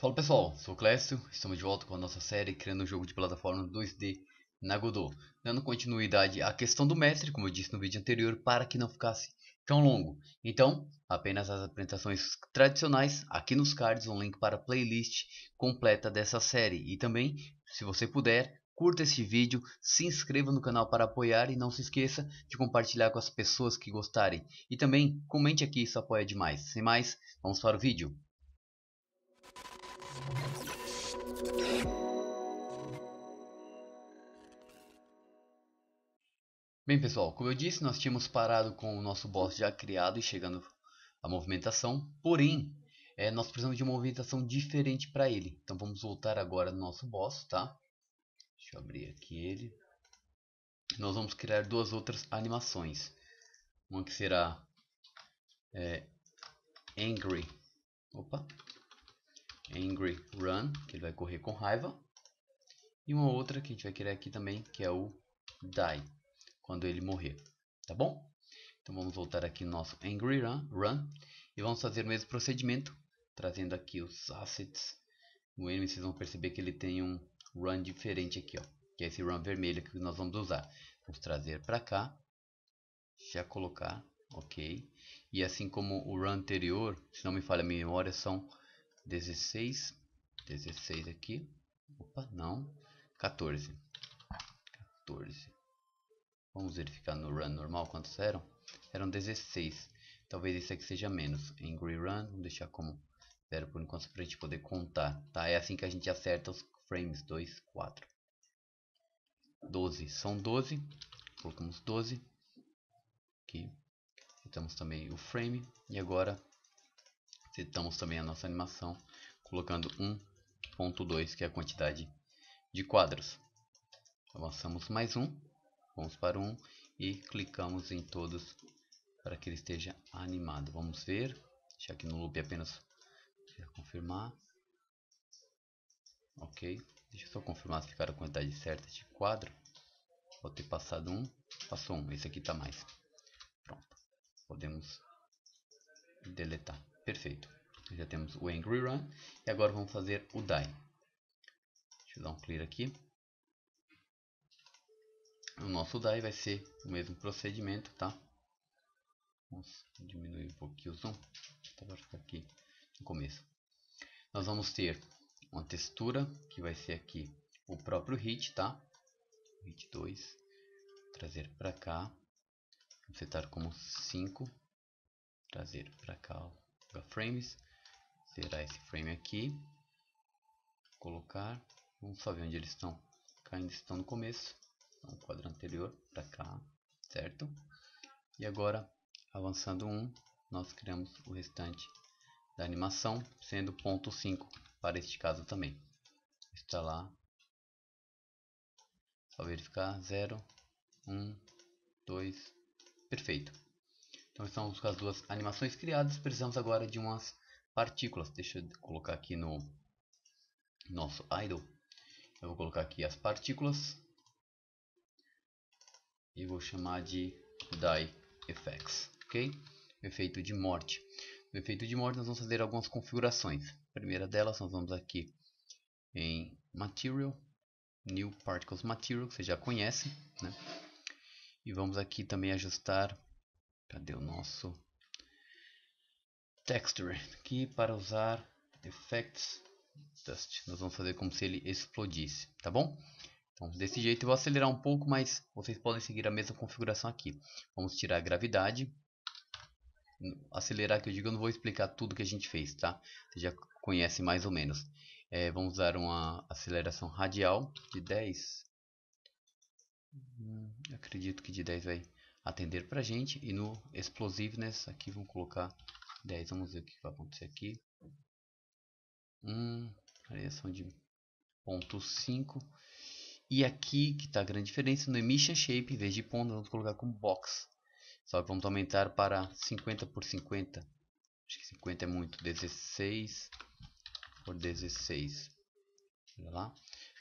Fala pessoal, sou o Clécio, estamos de volta com a nossa série criando um jogo de plataforma 2D na Godot, dando continuidade à questão do mestre, como eu disse no vídeo anterior, para que não ficasse tão longo. Então, apenas as apresentações tradicionais, aqui nos cards um link para a playlist completa dessa série. E também, se você puder, curta este vídeo, se inscreva no canal para apoiar e não se esqueça de compartilhar com as pessoas que gostarem. E também, comente aqui, isso apoia demais. Sem mais, vamos para o vídeo. Bem pessoal, como eu disse, nós tínhamos parado com o nosso boss já criado e chegando à movimentação, porém, é, nós precisamos de uma movimentação diferente para ele. Então vamos voltar agora no nosso boss, tá? Deixa eu abrir aqui ele. Nós vamos criar duas outras animações. Uma que será é, Angry. Opa, angry run, que ele vai correr com raiva. E uma outra que a gente vai querer aqui também, que é o die, quando ele morrer, tá bom? Então vamos voltar aqui no nosso angry run, run e vamos fazer o mesmo procedimento, trazendo aqui os assets. No enemy vocês vão perceber que ele tem um run diferente aqui, ó, que é esse run vermelho que nós vamos usar. Vamos trazer para cá, já colocar, ok. E assim como o run anterior, se não me falha a memória, são 16, 16 aqui, opa, não, 14, 14. Vamos verificar no run normal quantos eram? Eram 16, talvez isso aqui seja menos, angry run, vamos deixar como zero por enquanto para a gente poder contar, tá? É assim que a gente acerta os frames, 2, 4. 12, são 12, colocamos 12, aqui, acertamos também o frame, e agora editamos também a nossa animação colocando 1.2, que é a quantidade de quadros. Avançamos mais um, vamos para um e clicamos em todos para que ele esteja animado. Vamos ver, já aqui no loop é apenas para confirmar. Ok, deixa eu só confirmar se ficar a quantidade certa de quadro. Vou ter passado um, passou um, esse aqui está mais. Pronto, podemos deletar. Perfeito. Já temos o Angry Run. E agora vamos fazer o Die. Deixa eu dar um clear aqui. O nosso die vai ser o mesmo procedimento, tá? Vamos diminuir um pouquinho o zoom. Para ficar aqui no começo. Nós vamos ter uma textura que vai ser aqui o próprio hit, tá? Hit 2. Trazer para cá. Vou setar como 5. Trazer para cá, ó para frames, será esse frame aqui, colocar, vamos só ver onde eles estão, cá ainda estão no começo, então quadro anterior para cá, certo? E agora, avançando um, nós criamos o restante da animação, sendo ponto 5 para este caso também. Está lá, só verificar, 0, 1, 2, perfeito. Então estamos com as duas animações criadas. Precisamos agora de umas partículas. Deixa eu colocar aqui no nosso idle. Eu vou colocar aqui as partículas. E vou chamar de die effects, ok? Efeito de morte. No efeito de morte nós vamos fazer algumas configurações. A primeira delas nós vamos aqui em material, new particles material, que você já conhece, né? E vamos aqui também ajustar Cadê o nosso texture? Aqui para usar effects dust. Nós vamos fazer como se ele explodisse, tá bom? Então, desse jeito eu vou acelerar um pouco, mas vocês podem seguir a mesma configuração aqui. Vamos tirar a gravidade. Acelerar que eu digo, eu não vou explicar tudo que a gente fez, tá? Você já conhece mais ou menos. É, vamos usar uma aceleração radial de 10. Hum, acredito que de 10 vai atender para gente. E no explosiveness né, aqui vamos colocar 10. Vamos ver o que vai acontecer aqui. 1, um, variação de 0.5. E aqui que está a grande diferença, no emission shape, em vez de ponto, vamos colocar como box. Só que vamos aumentar para 50 por 50. Acho que 50 é muito, 16 por 16. Olha lá.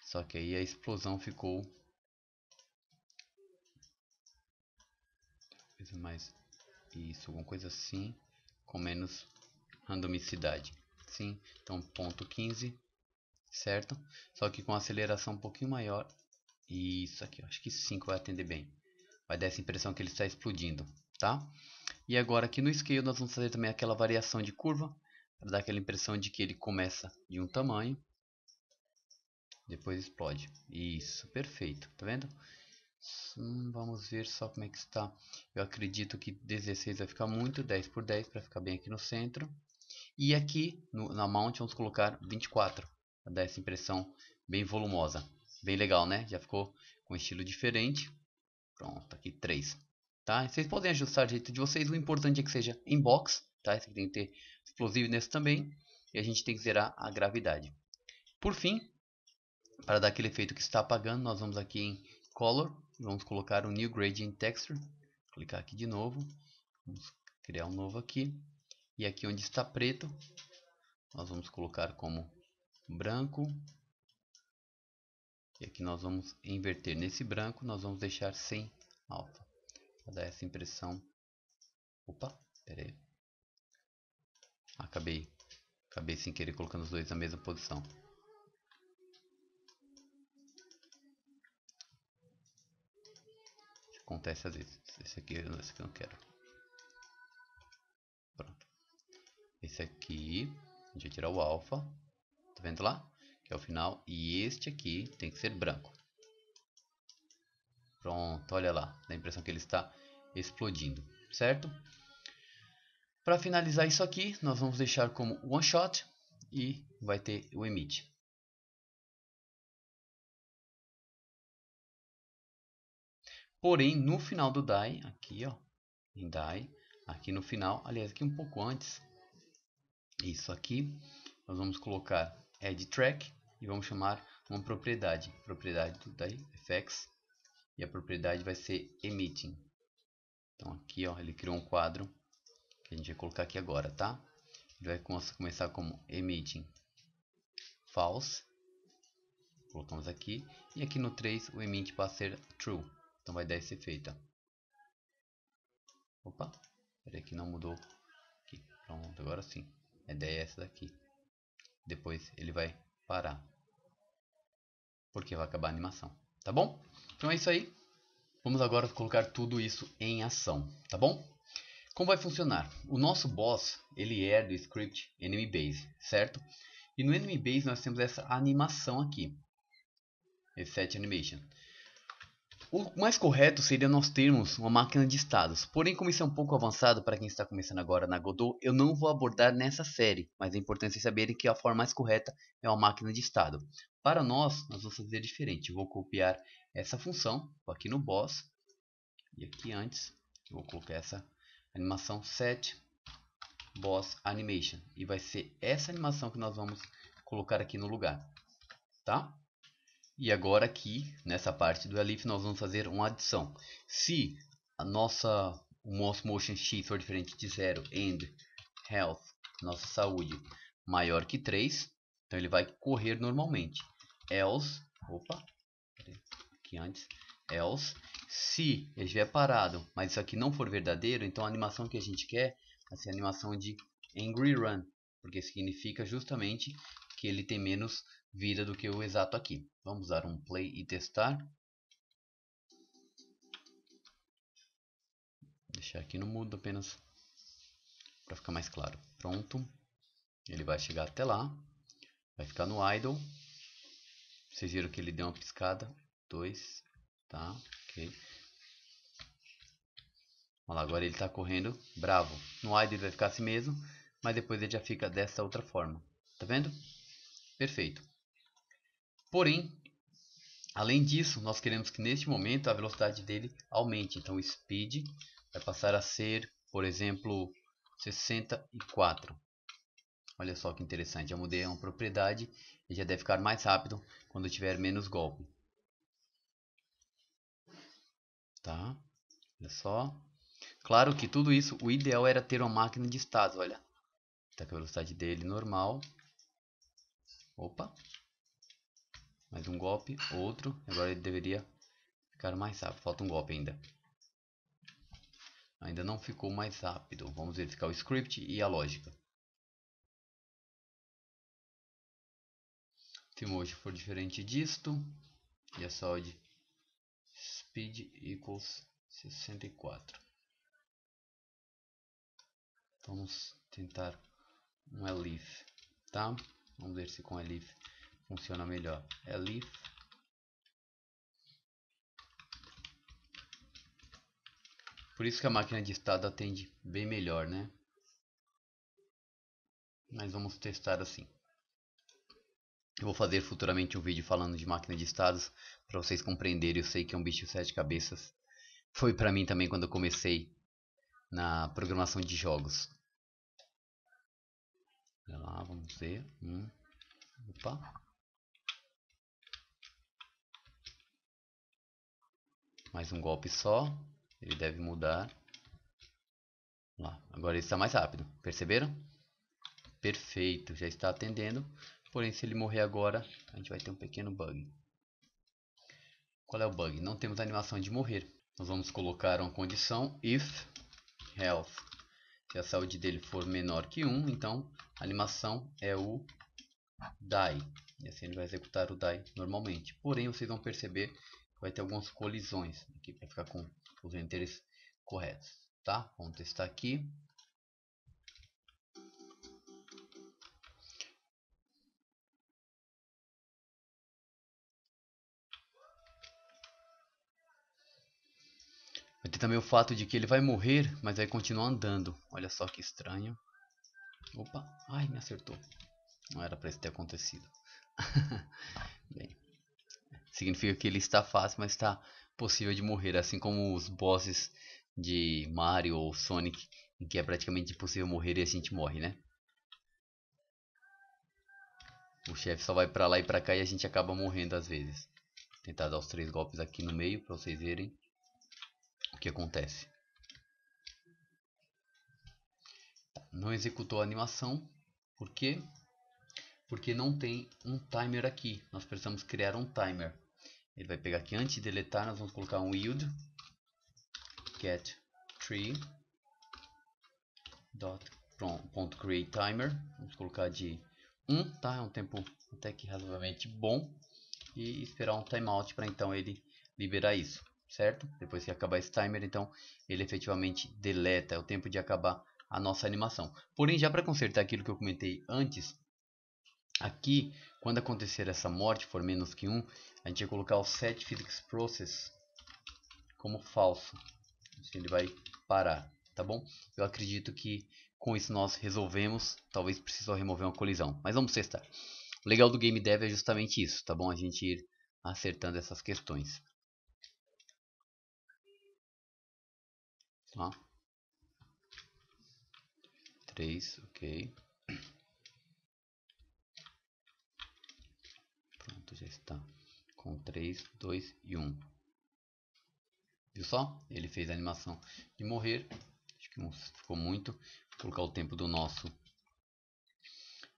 Só que aí a explosão ficou vezes mais isso, alguma coisa assim, com menos randomicidade. Sim, então ponto 15, certo? Só que com aceleração um pouquinho maior, isso aqui, acho que 5 vai atender bem. Vai dar essa impressão que ele está explodindo, tá? E agora aqui no scale nós vamos fazer também aquela variação de curva, para dar aquela impressão de que ele começa de um tamanho, depois explode. Isso, perfeito, tá vendo? Hum, vamos ver só como é que está. Eu acredito que 16 vai ficar muito, 10 por 10 para ficar bem aqui no centro. E aqui no, na mount vamos colocar 24, para dar essa impressão bem volumosa. Bem legal, né? Já ficou com estilo diferente. Pronto, aqui 3. Tá? Vocês podem ajustar do jeito de vocês, o importante é que seja em box. Tá? Esse tem que ter explosivo nesse também. E a gente tem que zerar a gravidade. Por fim, para dar aquele efeito que está apagando, nós vamos aqui em Color Vamos colocar o New Gradient Texture. Clicar aqui de novo. Vamos criar um novo aqui. E aqui onde está preto, nós vamos colocar como branco. E aqui nós vamos inverter nesse branco, nós vamos deixar sem alfa. Para dar essa impressão. Opa, pera aí. Acabei, acabei sem querer colocando os dois na mesma posição. Acontece às vezes. Esse aqui, esse é aqui eu não quero. Pronto. Esse aqui, a gente vai tirar o alfa. Tá vendo lá? Que é o final. E este aqui tem que ser branco. Pronto, olha lá. Dá a impressão que ele está explodindo, certo? Para finalizar isso aqui, nós vamos deixar como one shot e vai ter o emit. Porém, no final do die, aqui ó, em die, aqui no final, aliás, aqui um pouco antes, isso aqui, nós vamos colocar add track e vamos chamar uma propriedade, propriedade do die fx e a propriedade vai ser emitting. Então aqui ó, ele criou um quadro que a gente vai colocar aqui agora, tá? Ele vai começar como emitting false, colocamos aqui, e aqui no 3 o emit passa a ser true. Então vai dar esse efeito. Opa, peraí que não mudou. Aqui, pronto, agora sim. A ideia é essa daqui. Depois ele vai parar. Porque vai acabar a animação, tá bom? Então é isso aí. Vamos agora colocar tudo isso em ação, tá bom? Como vai funcionar? O nosso boss, ele é do script enemy base, certo? E no enemy base nós temos essa animação aqui. Esse set animation. O mais correto seria nós termos uma máquina de estados, porém como isso é um pouco avançado para quem está começando agora na Godot, eu não vou abordar nessa série, mas é importante saberem que a forma mais correta é uma máquina de estado. Para nós, nós vamos fazer diferente, eu vou copiar essa função, vou aqui no boss, e aqui antes, vou colocar essa animação set boss animation, e vai ser essa animação que nós vamos colocar aqui no lugar, tá? E agora aqui, nessa parte do Elif, nós vamos fazer uma adição. Se a nossa o nosso motion x for diferente de zero and health, nossa saúde, maior que 3, então ele vai correr normalmente. Else, opa, aqui antes, else, se ele estiver parado, mas isso aqui não for verdadeiro, então a animação que a gente quer vai ser a animação de angry run, porque significa justamente que ele tem menos vida do que o exato aqui. Vamos dar um play e testar. Deixar aqui no mudo apenas para ficar mais claro. Pronto. Ele vai chegar até lá. Vai ficar no idle. Vocês viram que ele deu uma piscada. Dois. Tá, ok. Olha lá, agora ele está correndo bravo. No idle ele vai ficar assim mesmo. Mas depois ele já fica dessa outra forma. Tá vendo? Perfeito. Porém, além disso, nós queremos que neste momento a velocidade dele aumente. Então, o speed vai passar a ser, por exemplo, 64. Olha só que interessante, já mudei uma propriedade e já deve ficar mais rápido quando tiver menos golpe. Tá? Olha só. Claro que tudo isso, o ideal era ter uma máquina de estado, olha. Tá com a velocidade dele normal. Opa, mais um golpe, outro. Agora ele deveria ficar mais rápido. Falta um golpe ainda. Ainda não ficou mais rápido. Vamos verificar o script e a lógica. Se o for diferente disto, e é só de speed equals 64. Então, vamos tentar um elif, tá? Vamos ver se com elif funciona melhor. É leaf. Por isso que a máquina de estado atende bem melhor, né? Mas vamos testar assim. Eu vou fazer futuramente um vídeo falando de máquina de estados para vocês compreenderem. Eu sei que é um bicho de sete cabeças. Foi para mim também quando eu comecei na programação de jogos. Olha lá, vamos ver. Hum. Opa. Mais um golpe só. Ele deve mudar. Lá. Agora ele está mais rápido. Perceberam? Perfeito. Já está atendendo. Porém, se ele morrer agora, a gente vai ter um pequeno bug. Qual é o bug? Não temos animação de morrer. Nós vamos colocar uma condição if health. Se a saúde dele for menor que 1, então a animação é o die. E assim ele vai executar o die normalmente. Porém, vocês vão perceber vai ter algumas colisões aqui para ficar com os endereços corretos, tá? Vamos testar aqui. Vai ter também o fato de que ele vai morrer, mas vai continuar andando. Olha só que estranho. Opa, ai, me acertou. Não era para isso ter acontecido. Bem, significa que ele está fácil, mas está possível de morrer, assim como os bosses de Mario ou Sonic, em que é praticamente impossível morrer e a gente morre, né? O chefe só vai pra lá e pra cá e a gente acaba morrendo às vezes. Vou tentar dar os três golpes aqui no meio pra vocês verem o que acontece. Não executou a animação, por quê? Porque não tem um timer aqui, nós precisamos criar um timer. Ele vai pegar aqui antes de deletar, nós vamos colocar um yield get tree dot ponto create timer. Vamos colocar de 1, tá? É um tempo até que razoavelmente bom e esperar um timeout para então ele liberar isso, certo? Depois que acabar esse timer, então ele efetivamente deleta, é o tempo de acabar a nossa animação. Porém, já para consertar aquilo que eu comentei antes, Aqui, quando acontecer essa morte, for menos que 1, a gente vai colocar o set physics process como falso. Assim ele vai parar, tá bom? Eu acredito que com isso nós resolvemos, talvez precise remover uma colisão, mas vamos testar. O legal do game dev é justamente isso, tá bom? A gente ir acertando essas questões. Tá? 3, ok. Tá? Com 3, 2 e 1. Viu só? Ele fez a animação de morrer. Acho que não ficou muito. Vou colocar o tempo do nosso.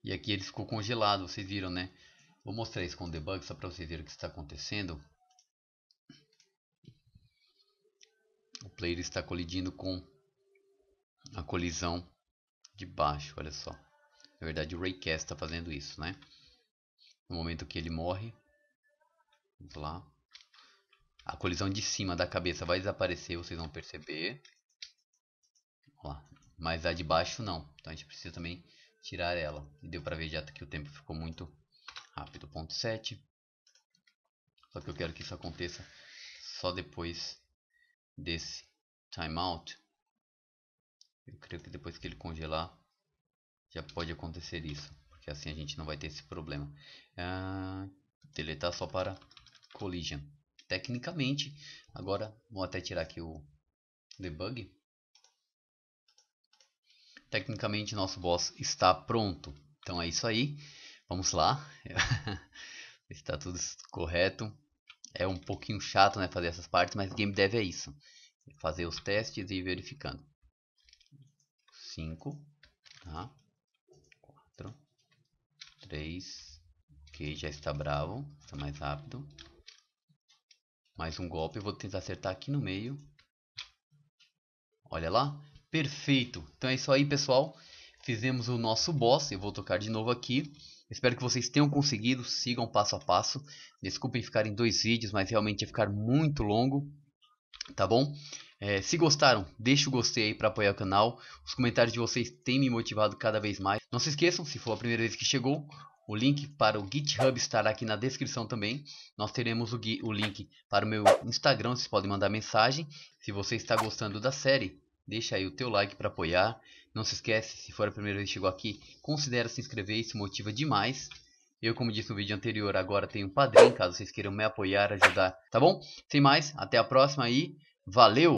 E aqui ele ficou congelado, vocês viram, né? Vou mostrar isso com o debug só para vocês verem o que está acontecendo. O player está colidindo com a colisão de baixo, olha só. Na verdade o Raycast está fazendo isso, né? No momento que ele morre, Vamos lá. A colisão de cima da cabeça vai desaparecer, vocês vão perceber. Vamos lá. Mas a de baixo não. Então a gente precisa também tirar ela. E deu para ver já que o tempo ficou muito rápido. Ponto 7. Só que eu quero que isso aconteça só depois desse timeout. Eu creio que depois que ele congelar, já pode acontecer isso. Porque assim a gente não vai ter esse problema. Ah, deletar só para collision. Tecnicamente, agora vou até tirar aqui o debug. Tecnicamente nosso boss está pronto. Então é isso aí. Vamos lá. está tudo correto. É um pouquinho chato né, fazer essas partes, mas game dev é isso. Fazer os testes e ir verificando. 5, tá? 4, 3, ok, já está bravo, está mais rápido. Mais um golpe. Vou tentar acertar aqui no meio. Olha lá. Perfeito. Então é isso aí, pessoal. Fizemos o nosso boss. Eu vou tocar de novo aqui. Espero que vocês tenham conseguido. Sigam passo a passo. Desculpem ficar em dois vídeos, mas realmente ia é ficar muito longo. Tá bom? É, se gostaram, deixe o gostei aí para apoiar o canal. Os comentários de vocês têm me motivado cada vez mais. Não se esqueçam, se for a primeira vez que chegou, o link para o GitHub estará aqui na descrição também. Nós teremos o, o link para o meu Instagram, vocês podem mandar mensagem. Se você está gostando da série, deixa aí o teu like para apoiar. Não se esquece, se for a primeira vez que chegou aqui, considere se inscrever, isso motiva demais. Eu, como disse no vídeo anterior, agora tenho um padrinho, caso vocês queiram me apoiar, ajudar, tá bom? Sem mais, até a próxima aí, valeu!